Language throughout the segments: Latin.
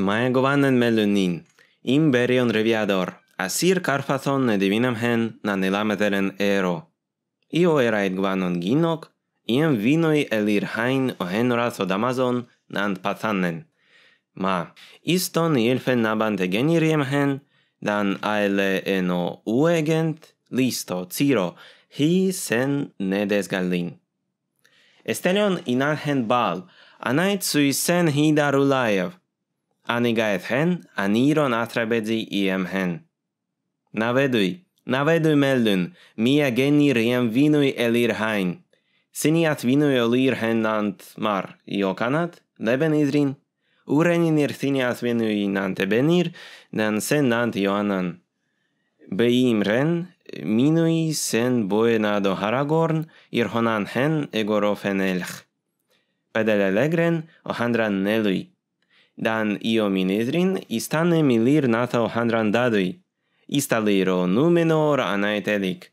Mae gofannen melun nin. Im reviador. asir sir ne divinam hen na nilamethelen ero. Io erait gvanon ginok, iem vinoi elir hain o henoras od Amazon nant pathannen. Ma, iston ilfen nabante geniriem hen, dan aele eno uegent, listo, ciro, hi sen nedes gallin. Estelion hen bal, anait sui sen hida Aniga eth hen, aniron atrabedzi iem hen. Navedui, navedui meldun, mia geni riem vinui elir hain. Siniat vinui olir hen nant mar, iokanat, leben idrin, Urenin ir sine as venu in ante benir, dan sen nant Ioannan. Beim ren, minui sen boenado haragorn, ir honan hen egorofen elch. Pedele legren, ohandran nelui dan io minedrin istane milir nata o handran dadui istaliro numenor anaetelic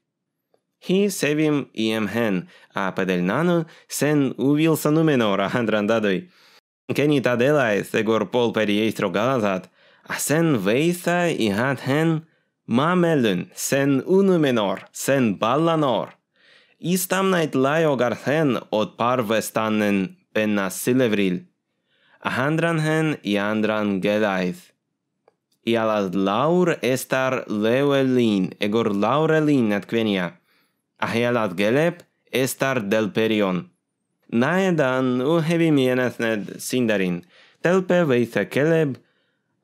hi sevim iem hen a padel nano sen uvil numenor handran dadui keni tadela es egor pol per iestro galazat a sen veisa i hen mamelun sen unumenor sen ballanor istam nait laio garthen od parvestannen penna silevril ahandran hen i andran gelaith. I ala laur estar leuelin, egor laurelin at quenia. Ahe ala geleb estar delperion. Naedan u hevi mienethned sindarin. Telpe veitha keleb,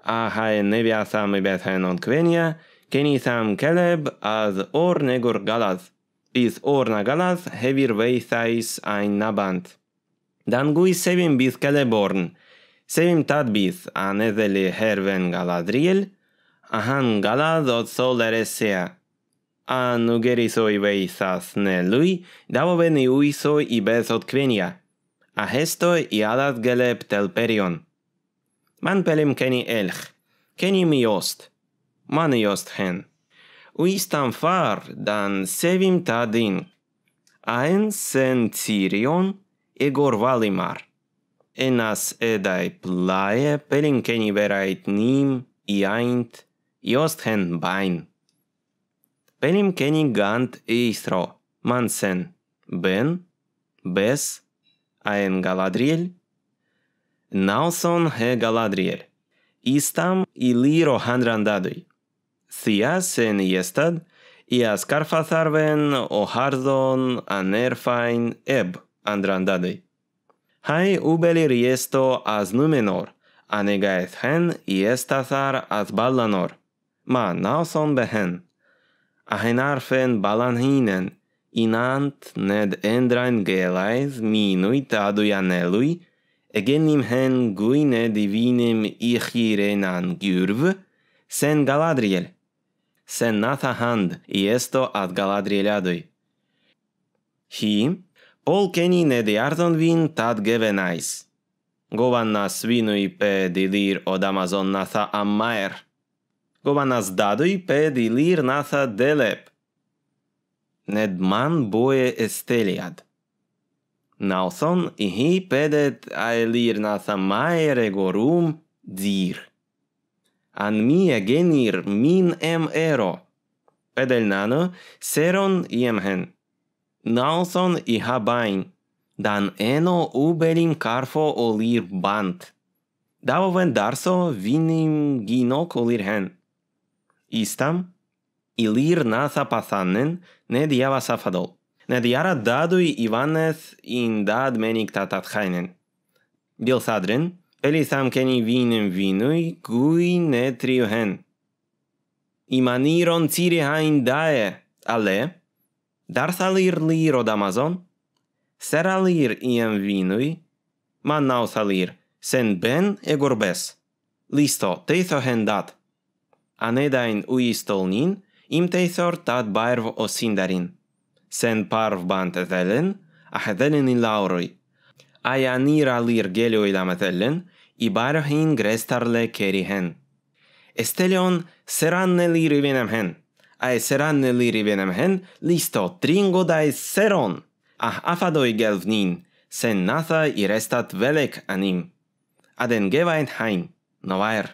a hae neviatham i bethen on quenia, kenitham keleb ad or negor galath. Bydd o'r na galath hefyr feithais a'i nabant. Dan gwy sefyn bydd Celeborn – Sevim tadbith a nedeli herven galadriel, a han galad ot sol eresea. A nugeris oi veithas ne lui, davo veni uiso i beth ot quenia, a hesto i alat telperion. Man pelim keni elch, keni mi man i hen. Uistam far dan sevim tadin, aen sen cirion egor valimar enas edai plae pelin keni verait nim iaint iost hen bain. Pelim keni gant eistro mansen ben, bes, aen galadriel, nauson he galadriel. Istam iliro handrandadui. Thias iestad, ias karfatharven o hardon anerfain eb andrandadui. Hai ubeli riesto as numenor, anega et hen i estathar ballanor. Ma nauson behen. Ahenarfen balanhinen, inant ned endrain gelaes mi nuit adujanelui, egenim hen guine divinim ichirenan gyrv, sen Galadriel. Sen natha iesto i ad Galadrieladui. Hi, Ol keni ne di vin tad gevenais. nais. Govan pe dilir od Amazon na tha am maer. pe dilir lir delep. tha deleb. Ned man boje esteliad. Na othon i hi pedet a e lir maer e gorum dir. An mie genir min em ero. Pedel nano, seron iem seron iem hen. Naoson Habain dan eno uberim carfo olir bant. ven darso vinim gino olir hen. Istam, ilir nasa pathanen, ne diava safadol. Ne diara dadui Ivanes in dad menik tatat hainen. Dil sadren, elisam keni vinem vinui, cui ne triu hen. Imaniron tiri hain dae, ale, Darsalir liro d'Amazon? Seralir iem vinui? Man nau salir, sen ben e bes. Listo, teitho hen dat. Anedain ui stolnin, im teithor tat baerv o sindarin. Sen parv bant ethelen, ah ethelen in lauroi. Aia nira lir gelio ilam ethelen, i baerohin grestarle keri hen. Estelion, seran ne lir ivinem hen. Hen ae seranne lirivenem hen listo tringo dae seron, ah afadoi gelv nin, sen natha irestat velek anim. Aden gevaen hain. Novaer.